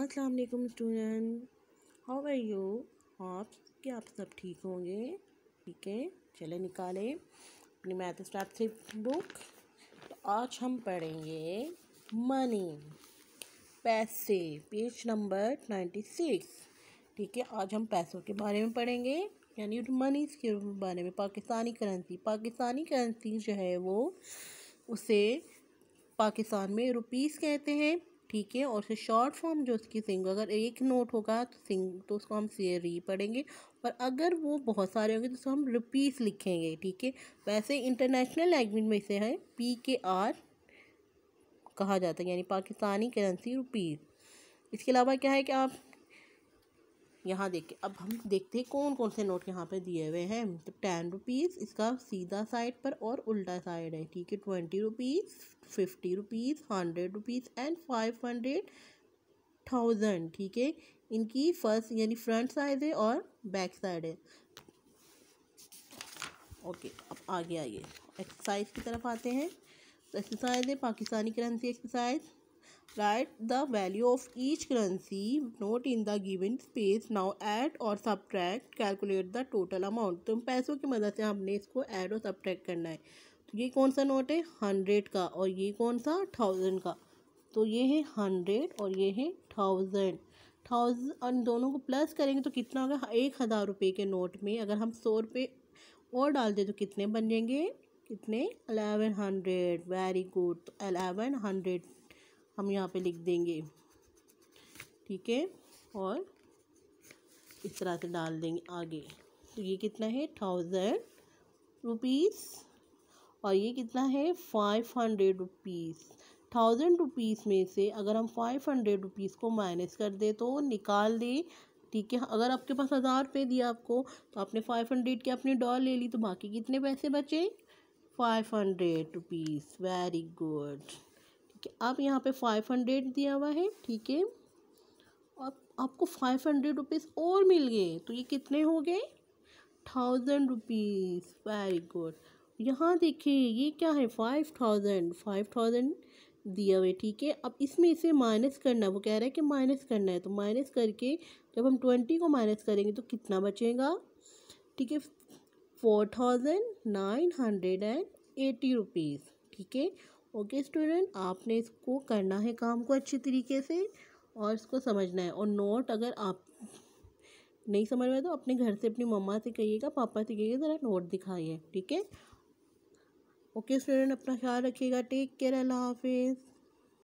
अस्सलाम वालेकुम student how are you आप क्या आप सब ठीक होंगे ठीक है चले निकालें अपनी मैथ स्टाफ से बुक तो आज हम पढ़ेंगे मनी पैसे पेज नंबर नाइन्टी सिक्स ठीक है आज हम पैसों के बारे में पढ़ेंगे यानी मनी के बारे में पाकिस्तानी करेंसी पाकिस्तानी करेंसी जो है वो उसे पाकिस्तान में रुपीस कहते हैं ठीक है और फिर शॉर्ट फॉर्म जो उसकी सिंग अगर एक नोट होगा तो सिंग तो उसको हम री पढ़ेंगे और अगर वो बहुत सारे होंगे तो उसको हम रुपीस लिखेंगे ठीक है वैसे इंटरनेशनल लैंग्वेज में इसे है पी के आर कहा जाता है यानी पाकिस्तानी करेंसी रुपीज़ इसके अलावा क्या है कि आप यहाँ देख के अब हम देखते हैं कौन कौन से नोट यहाँ पे दिए हुए हैं तो टेन रुपीज़ इसका सीधा साइड पर और उल्टा साइड है ठीक है twenty rupees fifty rupees hundred rupees and five hundred thousand ठीक है इनकी फर्स्ट यानी फ्रंट साइड है और बैक साइड है ओके अब आगे आइए एक्सरसाइज की तरफ आते हैं तो एक्सरसाइज है Pakistani currency exercise write the value of each currency note in the given space now add और subtract calculate the total amount तो पैसों की मदद से हमने इसको add और subtract करना है तो ये कौन सा नोट है हंड्रेड का और ये कौन सा थाउजेंड का तो ये है हंड्रेड और ये है थाउजेंड थाउजेंड और दोनों को प्लस करेंगे तो कितना होगा एक हज़ार रुपये के नोट में अगर हम सौ रुपये और डाल दें तो कितने बन जाएंगे कितने अलेवन हंड्रेड वेरी गुड तो अलेवन हंड्रेड हम यहाँ पे लिख देंगे ठीक है और इस तरह से डाल देंगे आगे तो ये कितना है थाउजेंड रुपीज़ और ये कितना है five hundred rupees thousand rupees में से अगर हम फाइव हंड्रेड रुपीज़ को माइनस कर दें तो निकाल दें ठीक है अगर आपके पास हज़ार रुपये दिया आपको तो आपने फाइव हंड्रेड के अपने डॉल ले ली तो बाकी कितने पैसे बचे five hundred rupees very good अब यहाँ पे फाइव हंड्रेड दिया हुआ है ठीक है अब आपको फाइव हंड्रेड रुपीज़ और मिल गए तो ये कितने हो गए थाउजेंड रुपीज़ वेरी गुड यहाँ देखिए ये क्या है फाइव थाउजेंड फाइव थाउजेंड दिया हुआ है ठीक है अब इसमें इसे माइनस करना है वो कह रहा है कि माइनस करना है तो माइनस करके जब हम ट्वेंटी को माइनस करेंगे तो कितना बचेगा ठीक है four thousand nine hundred and eighty rupees ठीक है ओके स्टूडेंट आपने इसको करना है काम को अच्छे तरीके से और इसको समझना है और नोट अगर आप नहीं समझ में तो अपने घर से अपनी मम्मा से कहिएगा पापा से कहिएगा ज़रा नोट दिखाइए ठीक है ओके स्टूडेंट अपना ख्याल रखिएगा टेक केयर अल्लाह हाफिज़